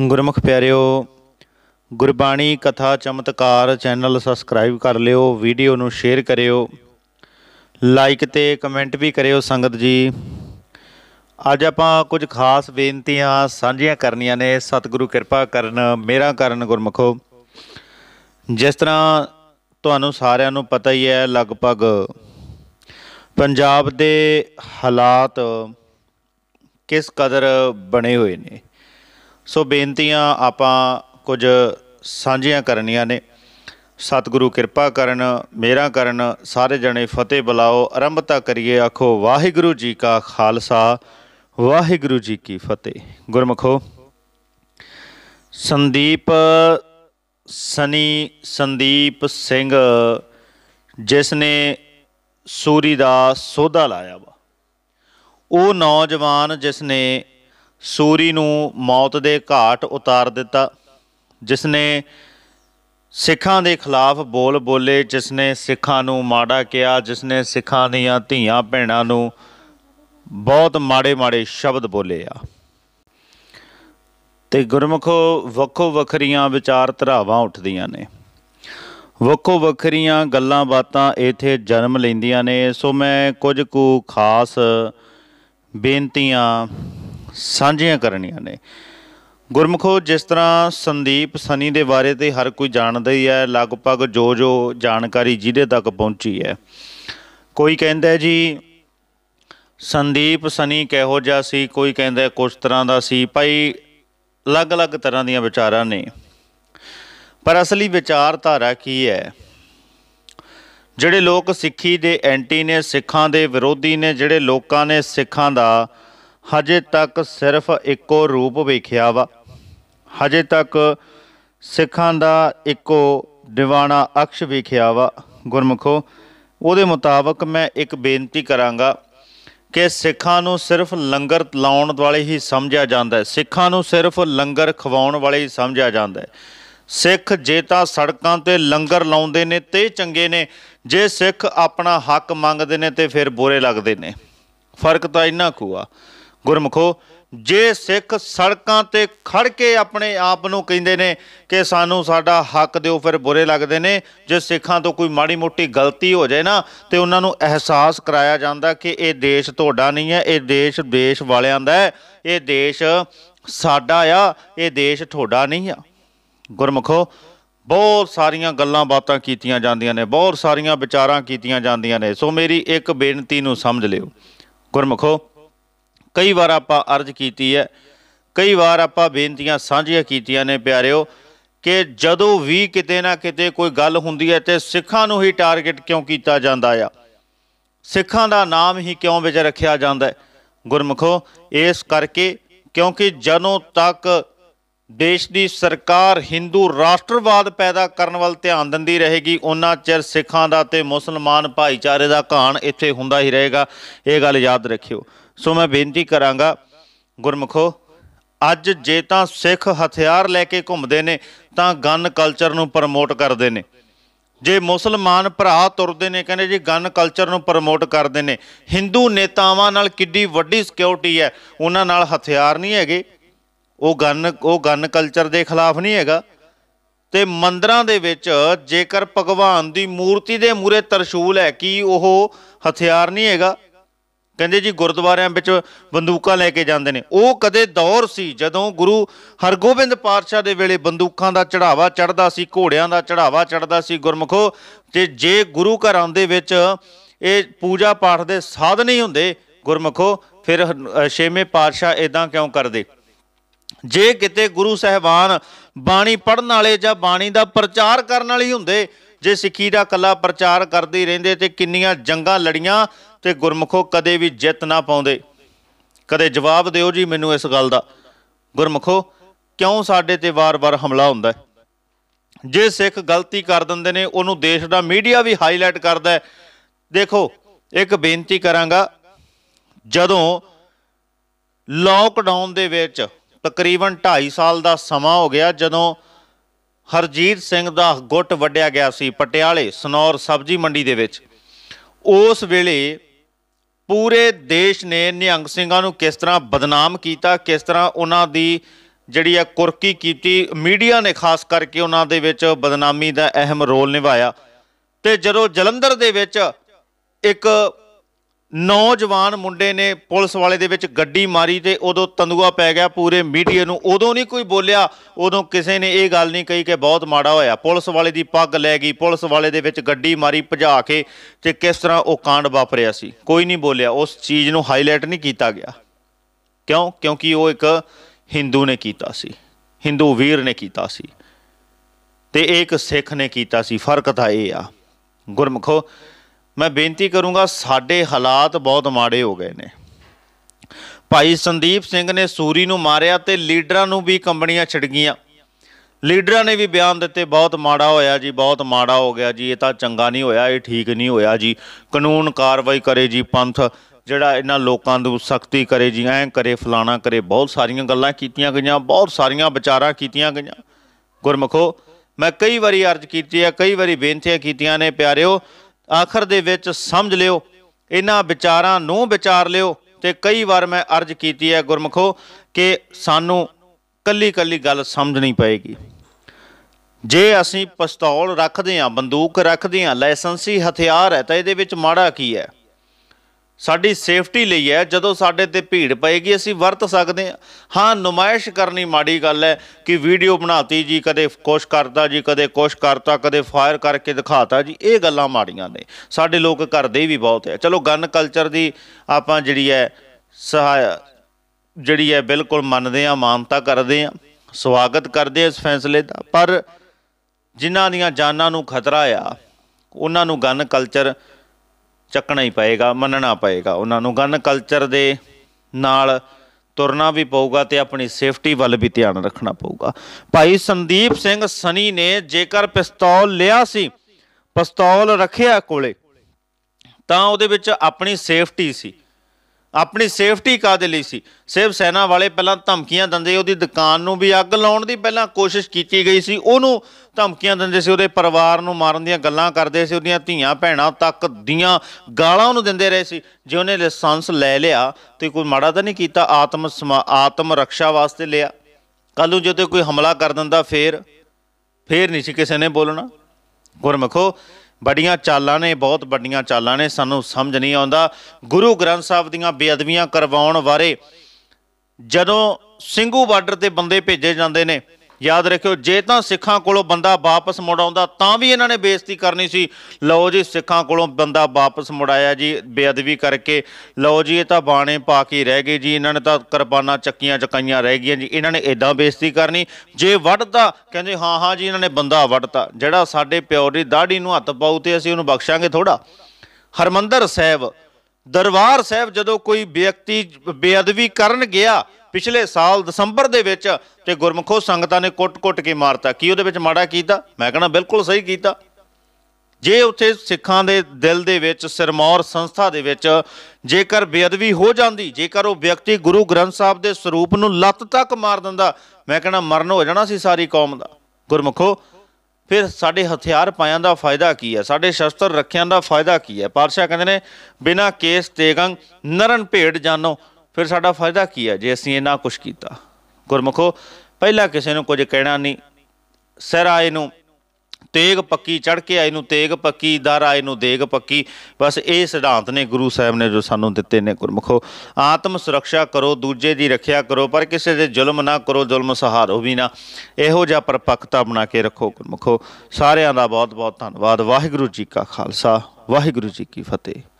ਗੁਰਮੁਖ ਪਿਆਰਿਓ ਗੁਰਬਾਣੀ ਕਥਾ ਚਮਤਕਾਰ ਚੈਨਲ ਸਬਸਕ੍ਰਾਈਬ ਕਰ ਲਿਓ ਵੀਡੀਓ ਨੂੰ ਸ਼ੇਅਰ ਕਰਿਓ ਲਾਈਕ ਤੇ ਕਮੈਂਟ ਵੀ ਕਰਿਓ ਸੰਗਤ ਜੀ ਅੱਜ ਆਪਾਂ ਕੁਝ ਖਾਸ ਬੇਨਤੀਆਂ ਸਾਂਝੀਆਂ ਕਰਨੀਆਂ ਨੇ ਸਤਿਗੁਰੂ ਕਿਰਪਾ ਕਰਨ ਮੇਰਾ ਕਰਨ ਗੁਰਮਖੋ ਜਿਸ ਤਰ੍ਹਾਂ ਤੁਹਾਨੂੰ ਸਾਰਿਆਂ ਨੂੰ ਪਤਾ ਹੀ ਹੈ ਲਗਭਗ ਪੰਜਾਬ ਦੇ ਹਾਲਾਤ ਕਿਸ ਕਦਰ ਬਣੇ ਹੋਏ ਨੇ ਸੋ ਬੇਨਤੀਆਂ ਆਪਾਂ ਕੁਝ ਸਾਂਝੀਆਂ ਕਰਨੀਆਂ ਨੇ ਸਤਿਗੁਰੂ ਕਿਰਪਾ ਕਰਨ ਮੇਰਾ ਕਰਨ ਸਾਰੇ ਜਣੇ ਫਤਿਹ ਬੁਲਾਓ ਆਰੰਭਤਾ ਕਰੀਏ ਆਖੋ ਵਾਹਿਗੁਰੂ ਜੀ ਕਾ ਖਾਲਸਾ ਵਾਹਿਗੁਰੂ ਜੀ ਕੀ ਫਤਿਹ ਗੁਰਮਖੋ ਸੰਦੀਪ ਸਨੀ ਸੰਦੀਪ ਸਿੰਘ ਜਿਸ ਨੇ ਸੂਰੀ ਦਾ ਸੋਧਾ ਲਾਇਆ ਵਾ ਉਹ ਨੌਜਵਾਨ ਜਿਸ ਨੇ ਸੂਰੀ ਨੂੰ ਮੌਤ ਦੇ ਘਾਟ ਉਤਾਰ ਦਿੱਤਾ ਜਿਸ ਨੇ ਸਿੱਖਾਂ ਦੇ ਖਿਲਾਫ ਬੋਲ ਬੋਲੇ ਜਿਸ ਨੇ ਸਿੱਖਾਂ ਨੂੰ ਮਾੜਾ ਕਿਹਾ ਜਿਸ ਨੇ ਸਿੱਖਾਂ ਦੀਆਂ ਧੀਆਂ ਭੈਣਾਂ ਨੂੰ ਬਹੁਤ ਮਾੜੇ ਮਾੜੇ ਸ਼ਬਦ ਬੋਲੇ ਆ ਤੇ ਗੁਰਮਖੋ ਵੱਖੋ ਵੱਖਰੀਆਂ ਵਿਚਾਰ ਧਰਾਵਾਂ ਉੱਠਦੀਆਂ ਨੇ ਵੱਖੋ ਵੱਖਰੀਆਂ ਗੱਲਾਂ ਬਾਤਾਂ ਇਥੇ ਜਨਮ ਲੈਂਦੀਆਂ ਨੇ ਸੋ ਮੈਂ ਕੁਝ ਕੁ ਖਾਸ ਬੇਨਤੀਆਂ ਸਾਂਝੀਆਂ ਕਰਨੀਆਂ ਨੇ ਗੁਰਮਖੋ ਜਿਸ ਤਰ੍ਹਾਂ ਸੰਦੀਪ ਸਨੀ ਦੇ ਬਾਰੇ ਤੇ ਹਰ ਕੋਈ ਜਾਣਦਾ ਹੀ ਹੈ ਲਗਭਗ ਜੋ ਜੋ ਜਾਣਕਾਰੀ ਜਿਹਦੇ ਤੱਕ ਪਹੁੰਚੀ ਹੈ ਕੋਈ ਕਹਿੰਦਾ ਹੈ ਜੀ ਸੰਦੀਪ ਸਨੀ ਕਿਹੋ ਜਿਹਾ ਸੀ ਕੋਈ ਕਹਿੰਦਾ ਕੁਝ ਤਰ੍ਹਾਂ ਦਾ ਸੀ ਭਾਈ ਅਲੱਗ-ਅਲੱਗ ਤਰ੍ਹਾਂ ਦੀਆਂ ਵਿਚਾਰਾਂ ਨੇ ਪਰ ਅਸਲੀ ਵਿਚਾਰਧਾਰਾ ਕੀ ਹੈ ਜਿਹੜੇ ਲੋਕ ਸਿੱਖੀ ਦੇ ਐਂਟੀ ਨੇ ਸਿੱਖਾਂ ਦੇ ਵਿਰੋਧੀ ਨੇ ਜਿਹੜੇ ਲੋਕਾਂ ਨੇ ਸਿੱਖਾਂ ਦਾ ਹਜੇ ਤੱਕ ਸਿਰਫ ਇੱਕੋ ਰੂਪ ਵੇਖਿਆ ਵਾ ਹਜੇ ਤੱਕ ਸਿੱਖਾਂ ਦਾ ਇੱਕੋ ਦੀਵਾਨਾ ਅਕਸ਼ ਵੇਖਿਆ ਵਾ ਗੁਰਮਖੋ ਉਹਦੇ ਮੁਤਾਬਕ ਮੈਂ ਇੱਕ ਬੇਨਤੀ ਕਰਾਂਗਾ ਕਿ ਸਿੱਖਾਂ ਨੂੰ ਸਿਰਫ ਲੰਗਰ ਲਾਉਣ ਵਾਲੇ ਹੀ ਸਮਝਿਆ ਜਾਂਦਾ ਹੈ ਸਿੱਖਾਂ ਨੂੰ ਸਿਰਫ ਲੰਗਰ ਖਵਾਉਣ ਵਾਲੇ ਹੀ ਸਮਝਿਆ ਜਾਂਦਾ ਹੈ ਸਿੱਖ ਜੇ ਤਾਂ ਸੜਕਾਂ ਤੇ ਲੰਗਰ ਲਾਉਂਦੇ ਨੇ ਤੇ ਚੰਗੇ ਨੇ ਜੇ ਸਿੱਖ ਆਪਣਾ ਹੱਕ ਮੰਗਦੇ ਨੇ ਤੇ ਫਿਰ ਬੁਰੇ ਲੱਗਦੇ ਨੇ ਫਰਕ ਤਾਂ ਇੰਨਾ ਕੁ ਆ ਗੁਰਮਖੋ ਜੇ ਸਿੱਖ ਸੜਕਾਂ ਤੇ ਖੜ ਕੇ ਆਪਣੇ ਆਪ ਨੂੰ ਕਹਿੰਦੇ ਨੇ ਕਿ ਸਾਨੂੰ ਸਾਡਾ ਹੱਕ ਦਿਓ ਫਿਰ ਬੁਰੇ ਲੱਗਦੇ ਨੇ ਜੇ ਸਿੱਖਾਂ ਤੋਂ ਕੋਈ ਮਾੜੀ ਮੋਟੀ ਗਲਤੀ ਹੋ ਜਾਏ ਨਾ ਤੇ ਉਹਨਾਂ ਨੂੰ ਅਹਿਸਾਸ ਕਰਾਇਆ ਜਾਂਦਾ ਕਿ ਇਹ ਦੇਸ਼ ਤੁਹਾਡਾ ਨਹੀਂ ਹੈ ਇਹ ਦੇਸ਼ ਦੇਸ਼ ਵਾਲਿਆਂ ਦਾ ਹੈ ਇਹ ਦੇਸ਼ ਸਾਡਾ ਆ ਇਹ ਦੇਸ਼ ਤੁਹਾਡਾ ਨਹੀਂ ਆ ਗੁਰਮਖੋ ਬਹੁਤ ਸਾਰੀਆਂ ਗੱਲਾਂ ਬਾਤਾਂ ਕੀਤੀਆਂ ਜਾਂਦੀਆਂ ਨੇ ਬਹੁਤ ਸਾਰੀਆਂ ਵਿਚਾਰਾਂ ਕੀਤੀਆਂ ਜਾਂਦੀਆਂ ਨੇ ਸੋ ਮੇਰੀ ਇੱਕ ਬੇਨਤੀ ਨੂੰ ਸਮਝ ਲਿਓ ਗੁਰਮਖੋ ਕਈ ਵਾਰ ਆਪਾਂ ਅਰਜ਼ ਕੀਤੀ ਹੈ ਕਈ ਵਾਰ ਆਪਾਂ ਬੇਨਤੀਆਂ ਸਾਂਝੀਆਂ ਕੀਤੀਆਂ ਨੇ ਪਿਆਰਿਓ ਕਿ ਜਦੋਂ ਵੀ ਕਿਤੇ ਨਾ ਕਿਤੇ ਕੋਈ ਗੱਲ ਹੁੰਦੀ ਹੈ ਤੇ ਸਿੱਖਾਂ ਨੂੰ ਹੀ ਟਾਰਗੇਟ ਕਿਉਂ ਕੀਤਾ ਜਾਂਦਾ ਆ ਸਿੱਖਾਂ ਦਾ ਨਾਮ ਹੀ ਕਿਉਂ ਵਿੱਚ ਰੱਖਿਆ ਜਾਂਦਾ ਹੈ ਗੁਰਮਖੋ ਇਸ ਕਰਕੇ ਕਿਉਂਕਿ ਜਦੋਂ ਤੱਕ ਦੇਸ਼ ਦੀ ਸਰਕਾਰ ਹਿੰਦੂ ਰਾਸ਼ਟਰਵਾਦ ਪੈਦਾ ਕਰਨ ਵੱਲ ਧਿਆਨ ਦਿੰਦੀ ਰਹੇਗੀ ਉਹਨਾਂ ਚਿਰ ਸਿੱਖਾਂ ਦਾ ਤੇ ਮੁਸਲਮਾਨ ਭਾਈਚਾਰੇ ਦਾ ਘਾਣ ਇੱਥੇ ਹੁੰਦਾ ਹੀ ਰਹੇਗਾ ਇਹ ਗੱਲ ਯਾਦ ਰੱਖਿਓ ਸੋ ਮੈਂ ਬੇਨਤੀ ਕਰਾਂਗਾ ਗੁਰਮਖੋ ਅੱਜ ਜੇ ਤਾਂ ਸਿੱਖ ਹਥਿਆਰ ਲੈ ਕੇ ਘੁੰਮਦੇ ਨੇ ਤਾਂ ਗਨ ਕਲਚਰ ਨੂੰ ਪ੍ਰਮੋਟ ਕਰਦੇ ਨੇ ਜੇ ਮੁਸਲਮਾਨ ਭਰਾ ਤੁਰਦੇ ਨੇ ਕਹਿੰਦੇ ਜੀ ਗਨ ਕਲਚਰ ਨੂੰ ਪ੍ਰਮੋਟ ਕਰਦੇ ਨੇ ਹਿੰਦੂ ਨੇਤਾਵਾਂ ਨਾਲ ਕਿੱਡੀ ਵੱਡੀ ਸਿਕਿਉਰਿਟੀ ਹੈ ਉਹਨਾਂ ਨਾਲ ਹਥਿਆਰ ਨਹੀਂ ਹੈਗੇ ਉਹ ਗਨ ਉਹ ਗਨ ਕਲਚਰ ਦੇ ਖਿਲਾਫ ਨਹੀਂ ਹੈਗਾ ਤੇ ਮੰਦਰਾਂ ਦੇ ਵਿੱਚ ਜੇਕਰ ਭਗਵਾਨ ਦੀ ਮੂਰਤੀ ਦੇ ਮੂਰੇ ਤਰਸ਼ੂਲ ਹੈ ਕੀ ਉਹ ਹਥਿਆਰ ਨਹੀਂ ਹੈਗਾ ਕਹਿੰਦੇ ਜੀ ਗੁਰਦੁਆਰਿਆਂ ਵਿੱਚ ਬੰਦੂਕਾਂ ਲੈ ਕੇ ਜਾਂਦੇ ਨੇ ਉਹ ਕਦੇ ਦੌਰ ਸੀ ਜਦੋਂ ਗੁਰੂ ਹਰਗੋਬਿੰਦ ਪਾਤਸ਼ਾਹ ਦੇ ਵੇਲੇ ਬੰਦੂਕਾਂ ਦਾ ਚੜਾਵਾ ਚੜਦਾ ਸੀ ਘੋੜਿਆਂ ਦਾ ਚੜਾਵਾ ਚੜਦਾ ਸੀ ਗੁਰਮਖੋ ਤੇ ਜੇ ਗੁਰੂ ਘਰਾਂ ਦੇ ਵਿੱਚ ਇਹ ਪੂਜਾ ਪਾਠ ਦੇ ਸਾਧਨ ਹੀ ਹੁੰਦੇ ਗੁਰਮਖੋ ਫਿਰ ਛੇਵੇਂ ਪਾਤਸ਼ਾਹ ਇਦਾਂ ਕਿਉਂ ਕਰਦੇ ਜੇ ਕਿਤੇ ਗੁਰੂ ਸਹਿਬਾਨ ਬਾਣੀ ਪੜਨ ਵਾਲੇ ਜਾਂ ਬਾਣੀ ਦਾ ਪ੍ਰਚਾਰ ਕਰਨ ਵਾਲੇ ਹੁੰਦੇ ਜੇ ਸਿੱਖੀ ਦਾ ਕੱਲਾ ਪ੍ਰਚਾਰ ਕਰਦੇ ਰਹਿੰਦੇ ਤੇ ਕਿੰਨੀਆਂ ਜੰਗਾਂ ਲੜੀਆਂ ਤੇ ਗੁਰਮਖੋ ਕਦੇ ਵੀ ਜਿੱਤ ਨਾ ਪਾਉਂਦੇ ਕਦੇ ਜਵਾਬ ਦਿਓ ਜੀ ਮੈਨੂੰ ਇਸ ਗੱਲ ਦਾ ਗੁਰਮਖੋ ਕਿਉਂ ਸਾਡੇ ਤੇ ਵਾਰ-ਵਾਰ ਹਮਲਾ ਹੁੰਦਾ ਹੈ ਜੇ ਸਿੱਖ ਗਲਤੀ ਕਰ ਦਿੰਦੇ ਨੇ ਉਹਨੂੰ ਦੇਸ਼ ਦਾ ਮੀਡੀਆ ਵੀ ਹਾਈਲਾਈਟ ਕਰਦਾ ਦੇਖੋ ਇੱਕ ਬੇਨਤੀ ਕਰਾਂਗਾ ਜਦੋਂ ਲਾਕਡਾਊਨ ਦੇ ਵਿੱਚ ਤਕਰੀਬਨ 2.5 ਸਾਲ ਦਾ ਸਮਾਂ ਹੋ ਗਿਆ ਜਦੋਂ ਹਰਜੀਤ ਸਿੰਘ ਦਾ ਗੁੱਟ ਵੱਡਿਆ ਗਿਆ ਸੀ ਪਟਿਆਲੇ ਸਨੌਰ ਸਬਜ਼ੀ ਮੰਡੀ ਦੇ ਵਿੱਚ ਉਸ ਵੇਲੇ ਪੂਰੇ ਦੇਸ਼ ਨੇ ਨਿਹੰਗ ਸਿੰਘਾਂ ਨੂੰ ਕਿਸ ਤਰ੍ਹਾਂ ਬਦਨਾਮ ਕੀਤਾ ਕਿਸ ਤਰ੍ਹਾਂ ਉਹਨਾਂ ਦੀ ਜਿਹੜੀ ਆ ਕੁਰਕੀ ਕੀਤੀ ਮੀਡੀਆ ਨੇ ਖਾਸ ਕਰਕੇ ਉਹਨਾਂ ਦੇ ਵਿੱਚ ਬਦਨਾਮੀ ਦਾ ਅਹਿਮ ਰੋਲ ਨਿਭਾਇਆ ਤੇ ਜਦੋਂ ਜਲੰਧਰ ਦੇ ਵਿੱਚ ਇੱਕ ਨੌਜਵਾਨ ਮੁੰਡੇ ਨੇ ਪੁਲਿਸ ਵਾਲੇ ਦੇ ਵਿੱਚ ਗੱਡੀ ਮਾਰੀ ਤੇ ਉਦੋਂ ਤੰਦੂਆ ਪੈ ਗਿਆ ਪੂਰੇ ਮੀਡੀਆ ਨੂੰ ਉਦੋਂ ਨਹੀਂ ਕੋਈ ਬੋਲਿਆ ਉਦੋਂ ਕਿਸੇ ਨੇ ਇਹ ਗੱਲ ਨਹੀਂ ਕਹੀ ਕਿ ਬਹੁਤ ਮਾੜਾ ਹੋਇਆ ਪੁਲਿਸ ਵਾਲੇ ਦੀ ਪੱਗ ਲੈ ਗਈ ਪੁਲਿਸ ਵਾਲੇ ਦੇ ਵਿੱਚ ਗੱਡੀ ਮਾਰੀ ਭਜਾ ਕੇ ਤੇ ਕਿਸ ਤਰ੍ਹਾਂ ਉਹ ਕਾਂਡ ਵਾਪਰਿਆ ਸੀ ਕੋਈ ਨਹੀਂ ਬੋਲਿਆ ਉਸ ਚੀਜ਼ ਨੂੰ ਹਾਈਲਾਈਟ ਨਹੀਂ ਕੀਤਾ ਗਿਆ ਕਿਉਂ ਕਿਉਂਕਿ ਉਹ ਇੱਕ ਹਿੰਦੂ ਨੇ ਕੀਤਾ ਸੀ ਹਿੰਦੂ ਵੀਰ ਨੇ ਕੀਤਾ ਸੀ ਤੇ ਇੱਕ ਸਿੱਖ ਨੇ ਕੀਤਾ ਸੀ ਫਰਕ ਤਾਂ ਇਹ ਆ ਗੁਰਮਖੋ ਮੈਂ ਬੇਨਤੀ ਕਰੂੰਗਾ ਸਾਡੇ ਹਾਲਾਤ ਬਹੁਤ ਮਾੜੇ ਹੋ ਗਏ ਨੇ ਭਾਈ ਸੰਦੀਪ ਸਿੰਘ ਨੇ ਸੂਰੀ ਨੂੰ ਮਾਰਿਆ ਤੇ ਲੀਡਰਾਂ ਨੂੰ ਵੀ ਕੰਬਣੀਆਂ ਛਿੜ ਗਈਆਂ ਲੀਡਰਾਂ ਨੇ ਵੀ ਬਿਆਨ ਦਿੱਤੇ ਬਹੁਤ ਮਾੜਾ ਹੋਇਆ ਜੀ ਬਹੁਤ ਮਾੜਾ ਹੋ ਗਿਆ ਜੀ ਇਹ ਤਾਂ ਚੰਗਾ ਨਹੀਂ ਹੋਇਆ ਇਹ ਠੀਕ ਨਹੀਂ ਹੋਇਆ ਜੀ ਕਾਨੂੰਨ ਕਾਰਵਾਈ ਕਰੇ ਜੀ ਪੰਥ ਜਿਹੜਾ ਇਹਨਾਂ ਲੋਕਾਂ ਨੂੰ ਸਖਤੀ ਕਰੇ ਜੀ ਐਂ ਕਰੇ ਫਲਾਣਾ ਕਰੇ ਬਹੁਤ ਸਾਰੀਆਂ ਗੱਲਾਂ ਕੀਤੀਆਂ ਗਈਆਂ ਬਹੁਤ ਸਾਰੀਆਂ ਵਿਚਾਰਾਂ ਕੀਤੀਆਂ ਗਈਆਂ ਗੁਰਮਖੋ ਮੈਂ ਕਈ ਵਾਰੀ ਅਰਜ਼ ਕੀਤੀ ਹੈ ਕਈ ਵਾਰੀ ਬੇਨਤੀਆਂ ਕੀਤੀਆਂ ਨੇ ਪਿਆਰਿਓ ਆਖਰ ਦੇ ਵਿੱਚ ਸਮਝ ਲਿਓ ਇਹਨਾਂ ਵਿਚਾਰਾਂ ਨੂੰ ਵਿਚਾਰ ਲਿਓ ਤੇ ਕਈ ਵਾਰ ਮੈਂ ਅਰਜ਼ ਕੀਤੀ ਹੈ ਗੁਰਮਖੋ ਕਿ ਸਾਨੂੰ ਕੱਲੀ ਕੱਲੀ ਗੱਲ ਸਮਝਣੀ ਪਏਗੀ ਜੇ ਅਸੀਂ ਪਿਸਤੌਲ ਰੱਖਦੇ ਹਾਂ ਬੰਦੂਕ ਰੱਖਦੇ ਹਾਂ ਲਾਇਸੈਂਸੀ ਹਥਿਆਰ ਹੈ ਤਾਂ ਇਹਦੇ ਵਿੱਚ ਮਾੜਾ ਕੀ ਹੈ ਸਾਡੀ ਸੇਫਟੀ ਲਈ ਹੈ ਜਦੋਂ ਸਾਡੇ ਤੇ ਭੀੜ ਪਏਗੀ ਅਸੀਂ ਵਰਤ ਸਕਦੇ ਹਾਂ ਹਾਂ ਨਮਾਇਸ਼ ਕਰਨੀ ਮਾੜੀ ਗੱਲ ਹੈ ਕਿ ਵੀਡੀਓ ਬਣਾਤੀ ਜੀ ਕਦੇ ਕੋਸ਼ ਕਰਦਾ ਜੀ ਕਦੇ ਕੋਸ਼ ਕਰਤਾ ਕਦੇ ਫਾਇਰ ਕਰਕੇ ਦਿਖਾਤਾ ਜੀ ਇਹ ਗੱਲਾਂ ਮਾੜੀਆਂ ਨੇ ਸਾਡੇ ਲੋਕ ਕਰਦੇ ਵੀ ਬਹੁਤ ਹੈ ਚਲੋ ਗਨ ਕਲਚਰ ਦੀ ਆਪਾਂ ਜਿਹੜੀ ਹੈ ਸਹਾਇ ਜਿਹੜੀ ਹੈ ਬਿਲਕੁਲ ਮੰਨਦੇ ਆ ਮਾਨਤਾ ਕਰਦੇ ਆ ਸਵਾਗਤ ਕਰਦੇ ਆ ਇਸ ਫੈਸਲੇ ਦਾ ਪਰ ਜਿਨ੍ਹਾਂ ਦੀਆਂ ਜਾਨਾਂ ਨੂੰ ਖਤਰਾ ਆ ਉਹਨਾਂ ਨੂੰ ਗਨ ਕਲਚਰ ਚੱਕਣਾ ਹੀ ਪਏਗਾ ਮੰਨਣਾ ਪਏਗਾ ਉਹਨਾਂ ਨੂੰ ਗਨ ਕਲਚਰ ਦੇ ਨਾਲ ਤੁਰਨਾ ਵੀ ਪਊਗਾ ਤੇ ਆਪਣੀ ਸੇਫਟੀ ਵੱਲ ਵੀ ਧਿਆਨ ਰੱਖਣਾ ਪਊਗਾ ਭਾਈ ਸੰਦੀਪ ਸਿੰਘ ਸਨੀ ਨੇ ਜੇਕਰ ਪਿਸਤੌਲ ਲਿਆ ਸੀ ਪਿਸਤੌਲ ਰੱਖਿਆ ਕੋਲੇ ਤਾਂ ਉਹਦੇ ਵਿੱਚ ਆਪਣੀ ਸੇਫਟੀ ਸੀ ਆਪਣੀ ਸੇਫਟੀ ਕਾਦੇ ਲਈ ਸੀ ਸੇਵ ਸੈਨਾ ਵਾਲੇ ਪਹਿਲਾਂ ਧਮਕੀਆਂ ਦਿੰਦੇ ਉਹਦੀ ਦੁਕਾਨ ਨੂੰ ਵੀ ਅੱਗ ਲਾਉਣ ਦੀ ਪਹਿਲਾਂ ਕੋਸ਼ਿਸ਼ ਕੀਤੀ ਗਈ ਸੀ ਉਹਨੂੰ ਧਮਕੀਆਂ ਦਿੰਦੇ ਸੀ ਉਹਦੇ ਪਰਿਵਾਰ ਨੂੰ ਮਾਰਨ ਦੀਆਂ ਗੱਲਾਂ ਕਰਦੇ ਸੀ ਉਹਦੀਆਂ ਧੀਆਂ ਭੈਣਾਂ ਤੱਕ ਦੀਆਂ ਗਾਲਾਂ ਉਹਨੂੰ ਦਿੰਦੇ ਰਹੇ ਸੀ ਜੇ ਉਹਨੇ ਲਾਇਸੈਂਸ ਲੈ ਲਿਆ ਤੇ ਕੋਈ ਮਾੜਾ ਤਾਂ ਨਹੀਂ ਕੀਤਾ ਆਤਮ ਆਤਮ ਰੱਖਿਆ ਵਾਸਤੇ ਲਿਆ ਕੱਲ ਨੂੰ ਜਦੋਂ ਕੋਈ ਹਮਲਾ ਕਰ ਦਿੰਦਾ ਫੇਰ ਫੇਰ ਨਹੀਂ ਸੀ ਕਿਸੇ ਨੇ ਬੋਲਣਾ ਗੁਰਮਖੋ ਬੜੀਆਂ ਚਾਲਾਂ ਨੇ ਬਹੁਤ ਵੱਡੀਆਂ ਚਾਲਾਂ ਨੇ ਸਾਨੂੰ ਸਮਝ ਨਹੀਂ ਆਉਂਦਾ ਗੁਰੂ ਗ੍ਰੰਥ ਸਾਹਿਬ ਦੀਆਂ ਬੇਅਦਬੀਆਂ ਕਰਵਾਉਣ ਬਾਰੇ ਜਦੋਂ ਸਿੰਘੂ ਬਾਰਡਰ ਤੇ ਬੰਦੇ ਭੇਜੇ ਜਾਂਦੇ ਨੇ ਯਾਦ ਰੱਖਿਓ ਜੇ ਤਾਂ ਸਿੱਖਾਂ ਕੋਲੋਂ ਬੰਦਾ ਵਾਪਸ ਮੁੜਾਉਂਦਾ ਤਾਂ ਵੀ ਇਹਨਾਂ ਨੇ ਬੇਇੱਜ਼ਤੀ ਕਰਨੀ ਸੀ ਲਓ ਜੀ ਸਿੱਖਾਂ ਕੋਲੋਂ ਬੰਦਾ ਵਾਪਸ ਮੁੜਾਇਆ ਜੀ ਬੇਅਦਬੀ ਕਰਕੇ ਲਓ ਜੀ ਇਹ ਤਾਂ ਬਾਣੇ ਪਾ ਕੇ ਰਹਿ ਗਏ ਜੀ ਇਹਨਾਂ ਨੇ ਤਾਂ ਕਰਪਾਨਾ ਚੱਕੀਆਂ ਚਕਾਈਆਂ ਰਹਿ ਗਈਆਂ ਜੀ ਇਹਨਾਂ ਨੇ ਇਦਾਂ ਬੇਇੱਜ਼ਤੀ ਕਰਨੀ ਜੇ ਵੱਢਦਾ ਕਹਿੰਦੇ ਹਾਂ ਹਾਂ ਜੀ ਇਹਨਾਂ ਨੇ ਬੰਦਾ ਵੱਢਤਾ ਜਿਹੜਾ ਸਾਡੇ ਪਿਓ ਦੀ ਦਾੜੀ ਨੂੰ ਹੱਥ ਪਾਉ ਤੇ ਅਸੀਂ ਉਹਨੂੰ ਬਖਸ਼ਾਂਗੇ ਥੋੜਾ ਹਰਮੰਦਰ ਸਾਹਿਬ ਦਰਬਾਰ ਸਾਹਿਬ ਜਦੋਂ ਕੋਈ ਵਿਅਕਤੀ ਬੇਅਦਬੀ ਕਰਨ ਗਿਆ ਪਿਛਲੇ ਸਾਲ ਦਸੰਬਰ ਦੇ ਵਿੱਚ ਤੇ ਗੁਰਮਖੋ ਸੰਗਤਾਂ ਨੇ ਕੁੱਟ-ਕੁੱਟ ਕੇ ਮਾਰਤਾ ਕੀ ਉਹਦੇ ਵਿੱਚ ਮਾੜਾ ਕੀਤਾ ਮੈਂ ਕਹਿੰਦਾ ਬਿਲਕੁਲ ਸਹੀ ਕੀਤਾ ਜੇ ਉੱਥੇ ਸਿੱਖਾਂ ਦੇ ਦਿਲ ਦੇ ਵਿੱਚ ਸਿਰਮੌਰ ਸੰਸਥਾ ਦੇ ਵਿੱਚ ਜੇਕਰ ਬੇਅਦਵੀ ਹੋ ਜਾਂਦੀ ਜੇਕਰ ਉਹ ਵਿਅਕਤੀ ਗੁਰੂ ਗ੍ਰੰਥ ਸਾਹਿਬ ਦੇ ਸਰੂਪ ਨੂੰ ਲੱਤ ਤੱਕ ਮਾਰ ਦਿੰਦਾ ਮੈਂ ਕਹਿੰਦਾ ਮਰਨ ਹੋ ਜਾਣਾ ਸੀ ਸਾਰੀ ਕੌਮ ਦਾ ਗੁਰਮਖੋ ਫਿਰ ਸਾਡੇ ਹਥਿਆਰ ਪਾਇਆਂ ਦਾ ਫਾਇਦਾ ਕੀ ਹੈ ਸਾਡੇ ਸ਼ਸਤਰ ਰੱਖਿਆਂ ਦਾ ਫਾਇਦਾ ਕੀ ਹੈ ਪਾਤਸ਼ਾਹ ਕਹਿੰਦੇ ਨੇ ਬਿਨਾ ਕੇਸ ਤੇਗੰ ਨਰਨ ਭੇਡ ਜਾਨੋ ਫਿਰ ਸਾਡਾ ਫਾਇਦਾ ਕੀ ਹੈ ਜੇ ਅਸੀਂ ਇਹਨਾਂ ਕੁਝ ਕੀਤਾ ਗੁਰਮਖੋ ਪਹਿਲਾਂ ਕਿਸੇ ਨੂੰ ਕੁਝ ਕਹਿਣਾ ਨਹੀਂ ਸਹਿਰਾਏ ਨੂੰ ਤੇਗ ਪੱਕੀ ਚੜ ਕੇ ਆਏ ਨੂੰ ਤੇਗ ਪੱਕੀ ਦਰ ਆਏ ਨੂੰ ਦੇਗ ਪੱਕੀ ਬਸ ਇਹ ਸਿਧਾਂਤ ਨੇ ਗੁਰੂ ਸਾਹਿਬ ਨੇ ਜੋ ਸਾਨੂੰ ਦਿੱਤੇ ਨੇ ਗੁਰਮਖੋ ਆਤਮ ਸੁਰੱਖਿਆ ਕਰੋ ਦੂਜੇ ਦੀ ਰੱਖਿਆ ਕਰੋ ਪਰ ਕਿਸੇ ਦੇ ਜ਼ੁਲਮ ਨਾ ਕਰੋ ਜ਼ੁਲਮ ਸਹਾਰੋ ਵੀ ਨਾ ਇਹੋ ਜਿਹਾ ਪਰਪੱਕਤਾ ਬਣਾ ਕੇ ਰੱਖੋ ਗੁਰਮਖੋ ਸਾਰਿਆਂ ਦਾ ਬਹੁਤ ਬਹੁਤ ਧੰਨਵਾਦ ਵਾਹਿਗੁਰੂ ਜੀ ਕਾ ਖਾਲਸਾ ਵਾਹਿਗੁਰੂ ਜੀ ਕੀ ਫਤਿਹ